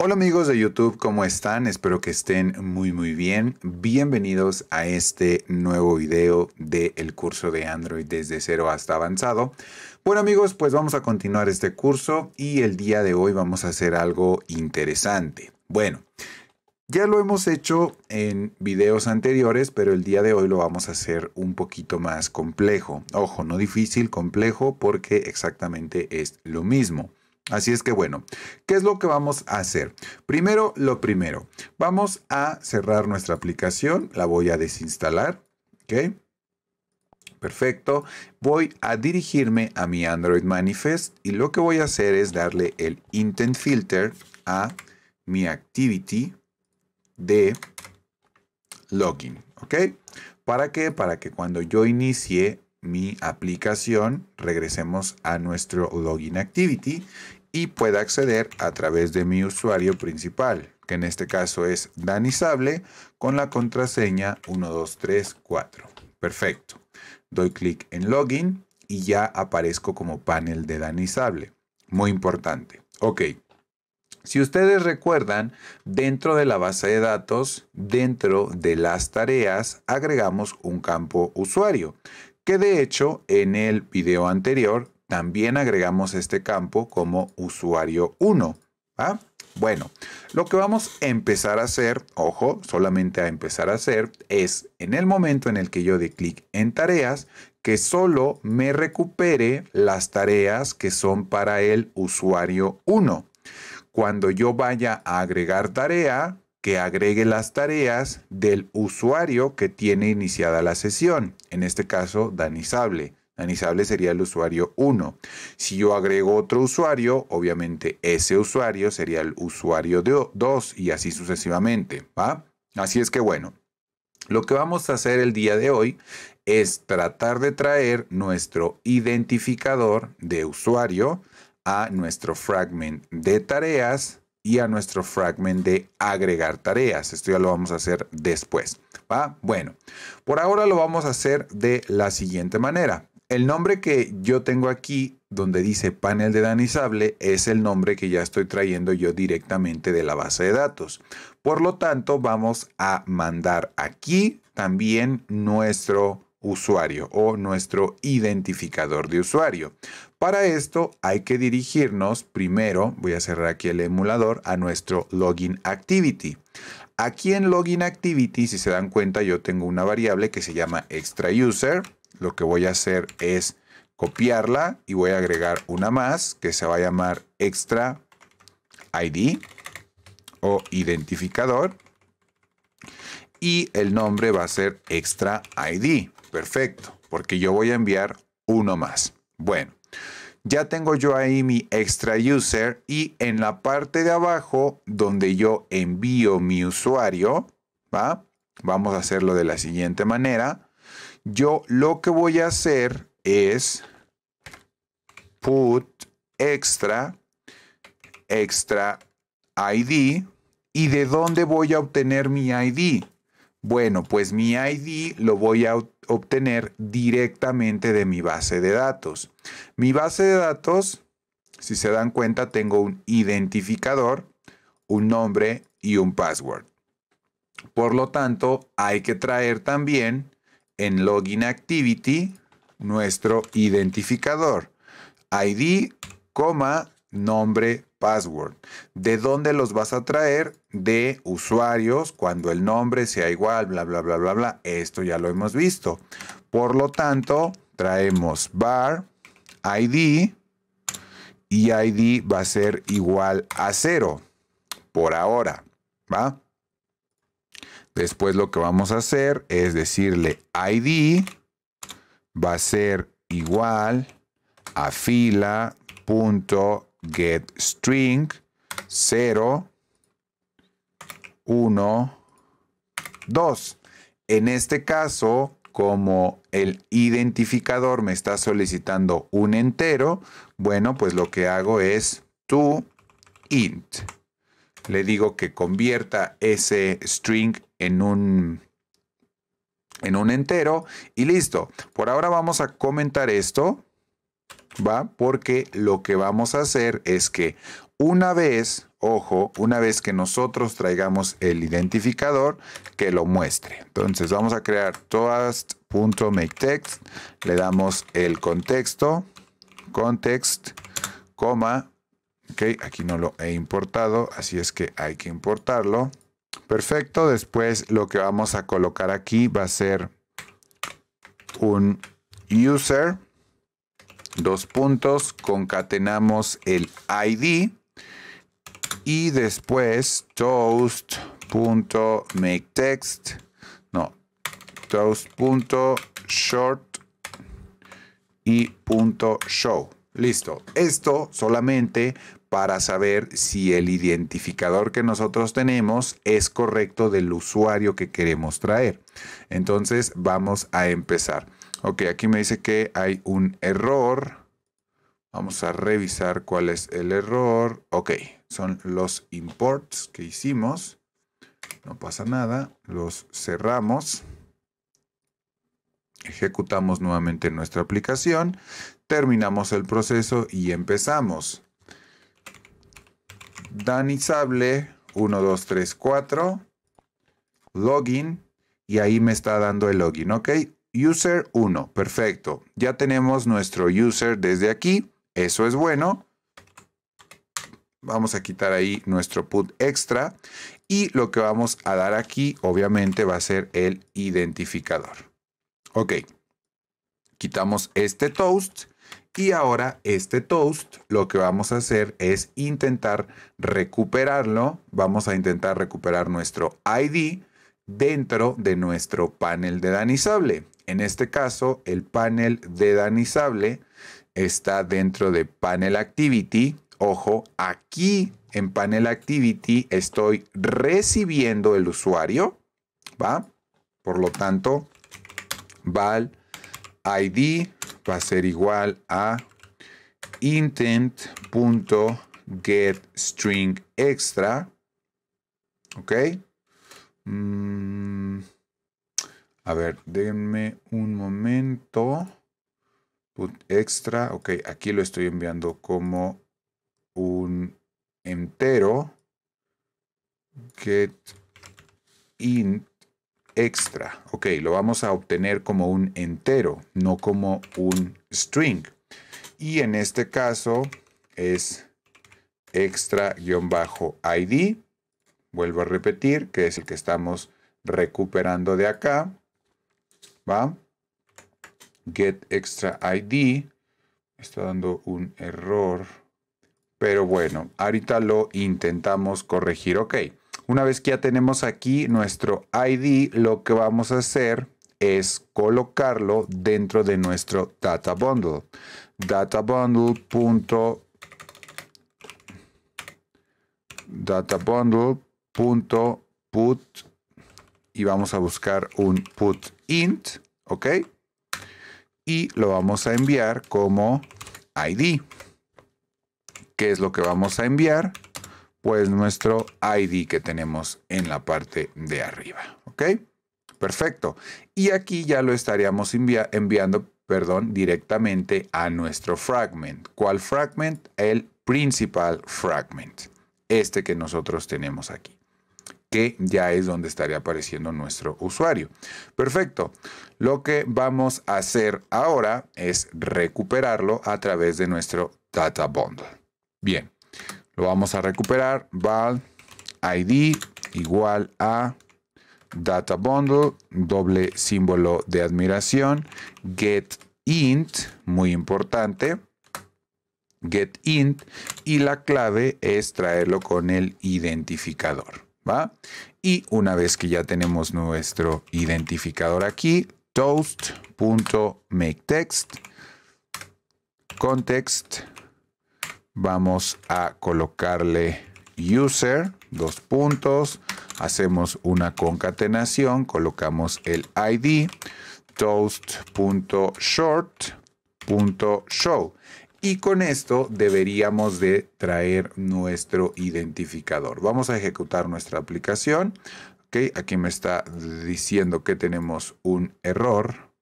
Hola amigos de YouTube, ¿cómo están? Espero que estén muy muy bien. Bienvenidos a este nuevo video del curso de Android desde cero hasta avanzado. Bueno amigos, pues vamos a continuar este curso y el día de hoy vamos a hacer algo interesante. Bueno, ya lo hemos hecho en videos anteriores, pero el día de hoy lo vamos a hacer un poquito más complejo. Ojo, no difícil, complejo, porque exactamente es lo mismo. Así es que bueno, ¿qué es lo que vamos a hacer? Primero, lo primero, vamos a cerrar nuestra aplicación, la voy a desinstalar, ¿ok? Perfecto, voy a dirigirme a mi Android Manifest y lo que voy a hacer es darle el Intent Filter a mi Activity de Login, ¿ok? ¿Para qué? Para que cuando yo inicie mi aplicación, regresemos a nuestro login activity y pueda acceder a través de mi usuario principal, que en este caso es Danisable, con la contraseña 1234. Perfecto. Doy clic en Login y ya aparezco como panel de Danisable. Muy importante. Ok. Si ustedes recuerdan, dentro de la base de datos, dentro de las tareas, agregamos un campo usuario, que de hecho en el video anterior también agregamos este campo como usuario 1. Bueno, lo que vamos a empezar a hacer, ojo, solamente a empezar a hacer, es en el momento en el que yo dé clic en tareas, que solo me recupere las tareas que son para el usuario 1. Cuando yo vaya a agregar tarea, que agregue las tareas del usuario que tiene iniciada la sesión, en este caso Danizable anisable sería el usuario 1. Si yo agrego otro usuario, obviamente ese usuario sería el usuario 2 y así sucesivamente. ¿va? Así es que bueno, lo que vamos a hacer el día de hoy es tratar de traer nuestro identificador de usuario a nuestro fragment de tareas y a nuestro fragment de agregar tareas. Esto ya lo vamos a hacer después. ¿va? Bueno, por ahora lo vamos a hacer de la siguiente manera. El nombre que yo tengo aquí, donde dice panel de danizable, es el nombre que ya estoy trayendo yo directamente de la base de datos. Por lo tanto, vamos a mandar aquí también nuestro usuario o nuestro identificador de usuario. Para esto hay que dirigirnos primero, voy a cerrar aquí el emulador, a nuestro login activity. Aquí en login activity, si se dan cuenta, yo tengo una variable que se llama extra user lo que voy a hacer es copiarla y voy a agregar una más que se va a llamar extra ID o identificador y el nombre va a ser extra ID. Perfecto, porque yo voy a enviar uno más. Bueno, ya tengo yo ahí mi extra user y en la parte de abajo donde yo envío mi usuario, ¿va? Vamos a hacerlo de la siguiente manera yo lo que voy a hacer es put extra, extra ID. ¿Y de dónde voy a obtener mi ID? Bueno, pues mi ID lo voy a obtener directamente de mi base de datos. Mi base de datos, si se dan cuenta, tengo un identificador, un nombre y un password. Por lo tanto, hay que traer también en Login Activity nuestro identificador. ID, nombre, password. ¿De dónde los vas a traer? De usuarios, cuando el nombre sea igual, bla, bla, bla, bla, bla. Esto ya lo hemos visto. Por lo tanto, traemos bar, ID, y ID va a ser igual a cero por ahora, ¿va? Después lo que vamos a hacer es decirle ID va a ser igual a fila.getString 0, 1, 2. En este caso, como el identificador me está solicitando un entero, bueno, pues lo que hago es to int. Le digo que convierta ese string en un, en un entero y listo. Por ahora vamos a comentar esto, ¿va? Porque lo que vamos a hacer es que una vez, ojo, una vez que nosotros traigamos el identificador, que lo muestre. Entonces vamos a crear toast.makeText, le damos el contexto, context, coma, ok, aquí no lo he importado, así es que hay que importarlo. Perfecto, después lo que vamos a colocar aquí va a ser un user, dos puntos, concatenamos el ID y después toast.makeText, no, toast.short y punto .show. Listo. Esto solamente para saber si el identificador que nosotros tenemos es correcto del usuario que queremos traer. Entonces vamos a empezar. Ok, aquí me dice que hay un error. Vamos a revisar cuál es el error. Ok, son los imports que hicimos. No pasa nada. Los cerramos ejecutamos nuevamente nuestra aplicación, terminamos el proceso y empezamos. Danizable 4 login, y ahí me está dando el login, ¿ok? User 1, perfecto. Ya tenemos nuestro user desde aquí, eso es bueno. Vamos a quitar ahí nuestro put extra y lo que vamos a dar aquí obviamente va a ser el identificador. Ok, quitamos este toast y ahora este toast lo que vamos a hacer es intentar recuperarlo. Vamos a intentar recuperar nuestro ID dentro de nuestro panel de danizable. En este caso, el panel de danizable está dentro de panel activity. Ojo, aquí en panel activity estoy recibiendo el usuario, ¿va? Por lo tanto, val id va a ser igual a string extra. ¿Ok? Mm, a ver, denme un momento. Put extra. Ok, aquí lo estoy enviando como un entero. Get int extra. Ok, lo vamos a obtener como un entero, no como un string. Y en este caso es extra-id. Vuelvo a repetir que es el que estamos recuperando de acá. ¿Va? Get extra ID. Está dando un error. Pero bueno, ahorita lo intentamos corregir. Ok. Una vez que ya tenemos aquí nuestro ID, lo que vamos a hacer es colocarlo dentro de nuestro data bundle. Data bundle. punto put y vamos a buscar un put int, ¿ok? Y lo vamos a enviar como ID. ¿Qué es lo que vamos a enviar? pues nuestro ID que tenemos en la parte de arriba. ¿Ok? Perfecto. Y aquí ya lo estaríamos enviando, perdón, directamente a nuestro fragment. ¿Cuál fragment? El principal fragment. Este que nosotros tenemos aquí que ya es donde estaría apareciendo nuestro usuario. Perfecto. Lo que vamos a hacer ahora es recuperarlo a través de nuestro Data Bundle. Bien. Lo vamos a recuperar. Val ID igual a data bundle, doble símbolo de admiración, get int, muy importante, get int, y la clave es traerlo con el identificador, ¿va? Y una vez que ya tenemos nuestro identificador aquí, toast.makeText, context, vamos a colocarle user, dos puntos, hacemos una concatenación, colocamos el ID, toast.short.show. Y con esto deberíamos de traer nuestro identificador. Vamos a ejecutar nuestra aplicación. Okay, aquí me está diciendo que tenemos un error.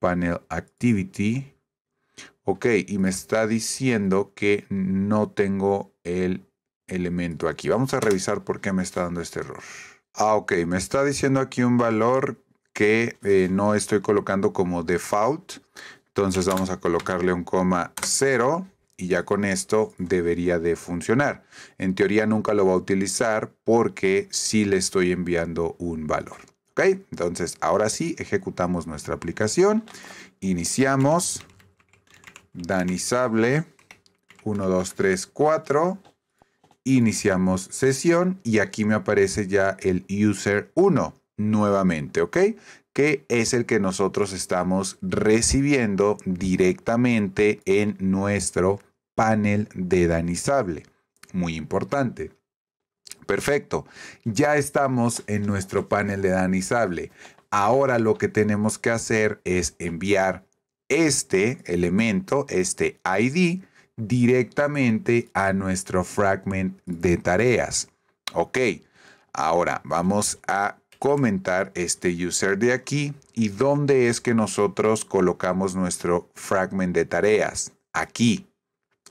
Panel Activity ok, y me está diciendo que no tengo el elemento aquí. Vamos a revisar por qué me está dando este error. Ah, ok, me está diciendo aquí un valor que eh, no estoy colocando como default. Entonces vamos a colocarle un coma 0 y ya con esto debería de funcionar. En teoría nunca lo va a utilizar porque sí le estoy enviando un valor. ¿Ok? Entonces ahora sí ejecutamos nuestra aplicación. Iniciamos. Dani 1, 2, 3, 4. Iniciamos sesión y aquí me aparece ya el user 1 nuevamente, ¿ok? Que es el que nosotros estamos recibiendo directamente en nuestro panel de danizable. Muy importante. Perfecto, ya estamos en nuestro panel de danizable. Ahora lo que tenemos que hacer es enviar este elemento, este ID, directamente a nuestro fragment de tareas. Ok, ahora vamos a comentar este user de aquí y dónde es que nosotros colocamos nuestro fragment de tareas. Aquí.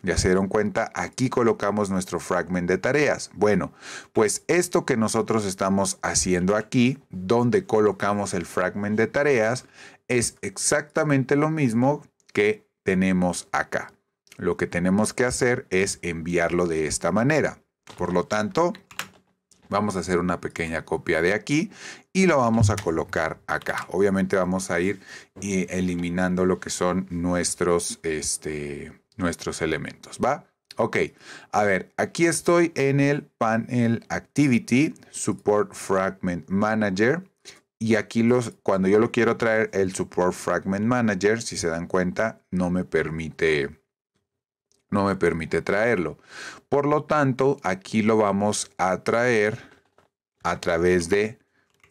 Ya se dieron cuenta, aquí colocamos nuestro fragment de tareas. Bueno, pues esto que nosotros estamos haciendo aquí, donde colocamos el fragment de tareas, es exactamente lo mismo que tenemos acá. Lo que tenemos que hacer es enviarlo de esta manera. Por lo tanto, vamos a hacer una pequeña copia de aquí y lo vamos a colocar acá. Obviamente vamos a ir eliminando lo que son nuestros, este, nuestros elementos, ¿va? Ok, a ver, aquí estoy en el panel Activity Support Fragment Manager y aquí los, cuando yo lo quiero traer, el Support Fragment Manager, si se dan cuenta, no me permite no me permite traerlo. Por lo tanto, aquí lo vamos a traer a través de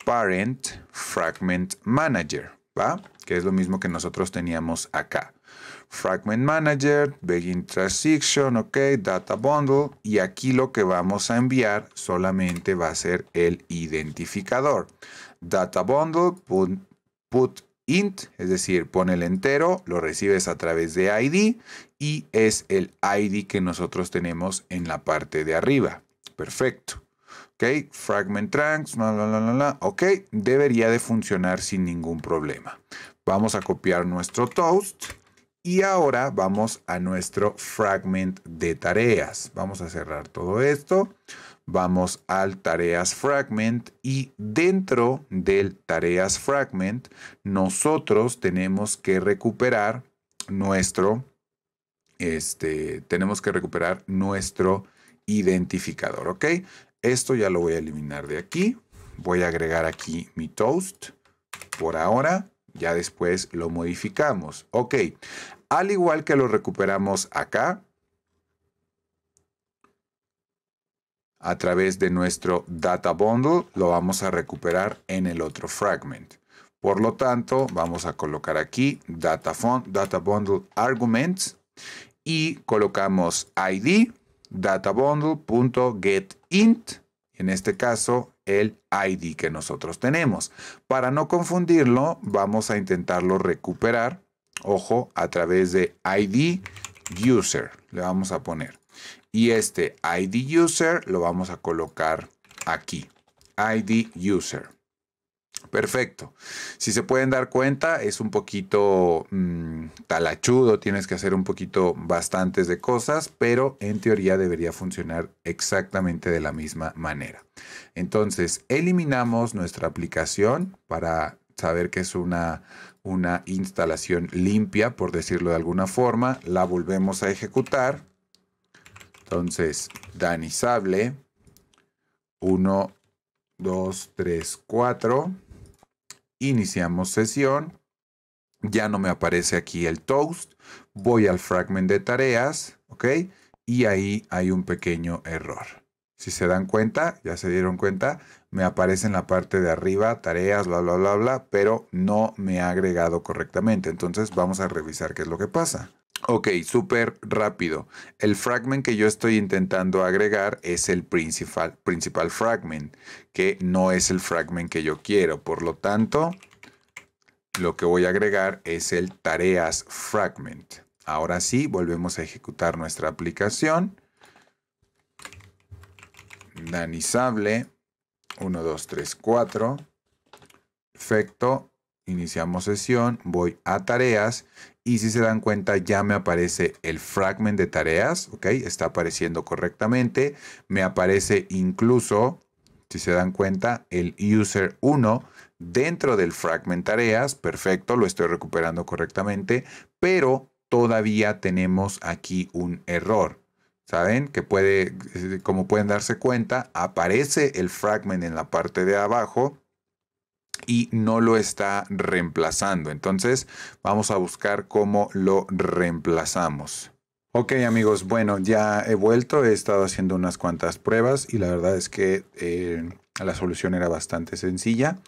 Parent Fragment Manager, ¿va? Que es lo mismo que nosotros teníamos acá. Fragment Manager, Begin Transaction, ok, Data Bundle. Y aquí lo que vamos a enviar solamente va a ser el identificador data bundle put, int, es decir, pone el entero, lo recibes a través de ID y es el ID que nosotros tenemos en la parte de arriba. Perfecto. Ok, fragment trunks, la, la, la, ok, debería de funcionar sin ningún problema. Vamos a copiar nuestro toast y ahora vamos a nuestro fragment de tareas. Vamos a cerrar todo esto. Vamos al tareas fragment y dentro del tareas fragment nosotros tenemos que recuperar nuestro este tenemos que recuperar nuestro identificador, ¿ok? Esto ya lo voy a eliminar de aquí. Voy a agregar aquí mi toast por ahora ya después lo modificamos. Ok, al igual que lo recuperamos acá, a través de nuestro data bundle, lo vamos a recuperar en el otro fragment. Por lo tanto, vamos a colocar aquí data, font, data bundle arguments y colocamos id data int En este caso, el ID que nosotros tenemos. Para no confundirlo, vamos a intentarlo recuperar, ojo, a través de ID user, le vamos a poner. Y este ID user lo vamos a colocar aquí, ID user. Perfecto. Si se pueden dar cuenta, es un poquito mm, talachudo, tienes que hacer un poquito bastantes de cosas, pero en teoría debería funcionar exactamente de la misma manera. Entonces, eliminamos nuestra aplicación para saber que es una, una instalación limpia, por decirlo de alguna forma. La volvemos a ejecutar. Entonces, danizable 1 2, 3, 4. Iniciamos sesión. Ya no me aparece aquí el toast. Voy al fragment de tareas, ¿ok? Y ahí hay un pequeño error. Si se dan cuenta, ya se dieron cuenta, me aparece en la parte de arriba tareas, bla, bla, bla, bla, pero no me ha agregado correctamente. Entonces vamos a revisar qué es lo que pasa. Ok, súper rápido. El fragment que yo estoy intentando agregar es el principal, principal fragment, que no es el fragment que yo quiero. Por lo tanto, lo que voy a agregar es el tareas fragment. Ahora sí, volvemos a ejecutar nuestra aplicación. Danizable, 1, 2, 3, 4. Efecto. iniciamos sesión, voy a tareas y si se dan cuenta, ya me aparece el fragment de tareas, ¿ok? Está apareciendo correctamente. Me aparece incluso, si se dan cuenta, el user 1 dentro del fragment tareas. Perfecto, lo estoy recuperando correctamente, pero todavía tenemos aquí un error. ¿Saben? Que puede, como pueden darse cuenta, aparece el fragment en la parte de abajo, y no lo está reemplazando. Entonces vamos a buscar cómo lo reemplazamos. Ok amigos, bueno, ya he vuelto, he estado haciendo unas cuantas pruebas y la verdad es que eh, la solución era bastante sencilla.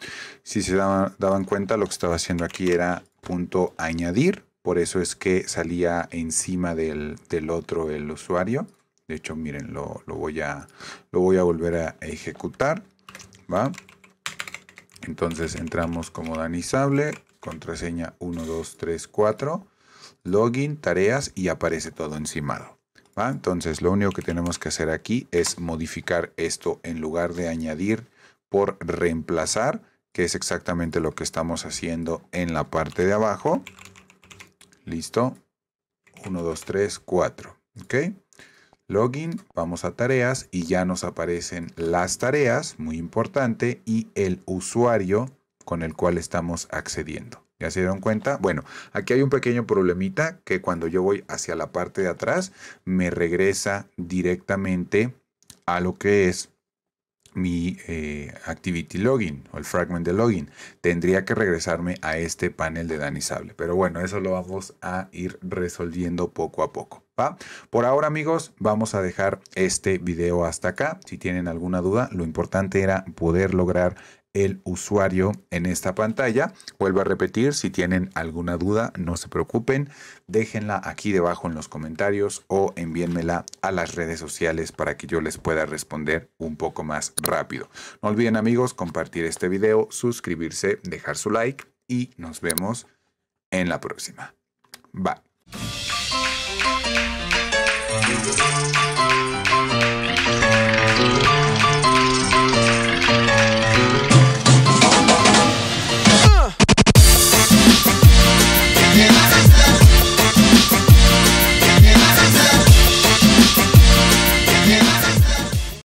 Si se daban, cuenta, lo que estaba haciendo aquí era punto añadir, por eso es que salía encima del, otro el usuario. De hecho, miren, lo, voy a, lo voy a volver a ejecutar. ¿va? Entonces entramos como danizable, contraseña 1234, login, tareas y aparece todo encimado. Entonces lo único que tenemos que hacer aquí es modificar esto en lugar de añadir por reemplazar, que es exactamente lo que estamos haciendo en la parte de abajo. Listo. 1, 2, 3, 4. ¿Ok? Login, vamos a tareas y ya nos aparecen las tareas, muy importante, y el usuario con el cual estamos accediendo. ¿Ya se dieron cuenta? Bueno, aquí hay un pequeño problemita que cuando yo voy hacia la parte de atrás me regresa directamente a lo que es mi eh, Activity Login o el fragment de login. Tendría que regresarme a este panel de Danizable. Pero bueno, eso lo vamos a ir resolviendo poco a poco. Por ahora amigos, vamos a dejar este video hasta acá. Si tienen alguna duda, lo importante era poder lograr el usuario en esta pantalla. Vuelvo a repetir, si tienen alguna duda, no se preocupen, déjenla aquí debajo en los comentarios o envíenmela a las redes sociales para que yo les pueda responder un poco más rápido. No olviden amigos compartir este video, suscribirse, dejar su like y nos vemos en la próxima. Bye.